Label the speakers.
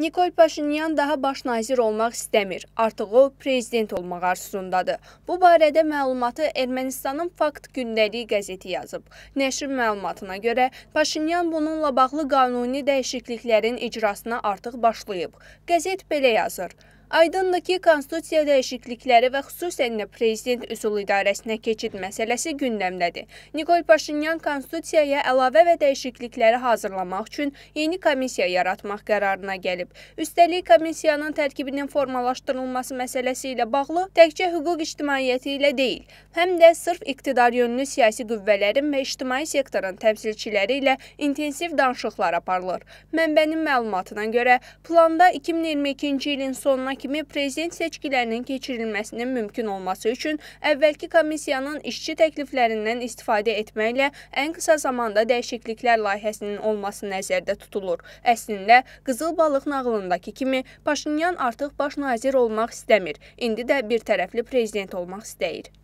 Speaker 1: Nikol Paşinyan daha baş nazir olmaq istəmir. Artıq o prezident olmaq arzusundadır. Bu barədə məlumatı Ermənistanın Fakt gündəliyi qəzeti yazıb. Nəşrin məlumatına görə Paşinyan bununla bağlı qanuni dəyişikliklərin icrasına artıq başlayıb. Qəzet belə yazır: Aydındır ki, konstitusiya dəyişiklikləri və xüsusən də prezident üsul idarəsinə keçid məsələsi gündəmdədir. Nikol Paşinyan konstitusiyaya əlavə və dəyişiklikləri hazırlamaq üçün yeni komissiya yaratmaq qərarına gəlib. Üstəlik, komissiyanın tərkibinin formalaşdırılması məsələsi ilə bağlı təkcə hüquq ictimaiyyəti ilə deyil, həm də sırf iqtidar yönlü siyasi qüvvələrin və ictimai sektorun təmsilçiləri ilə intensiv danışıqlar aparılır. Mənbənin məlumatına görə, planda 2022-ci ilin sonuna kimi prezident seçkilərinin keçirilməsinin mümkün olması üçün əvvəlki komissiyanın işçi təkliflərindən istifadə etməklə ən qısa zamanda dəyişikliklər layihəsinin olması nəzərdə tutulur. Əslində, Qızıl Balıq nağlındakı kimi Paşinyan artıq baş nazir olmaq istəmir, indi də birtərəfli prezident olmaq istəyir.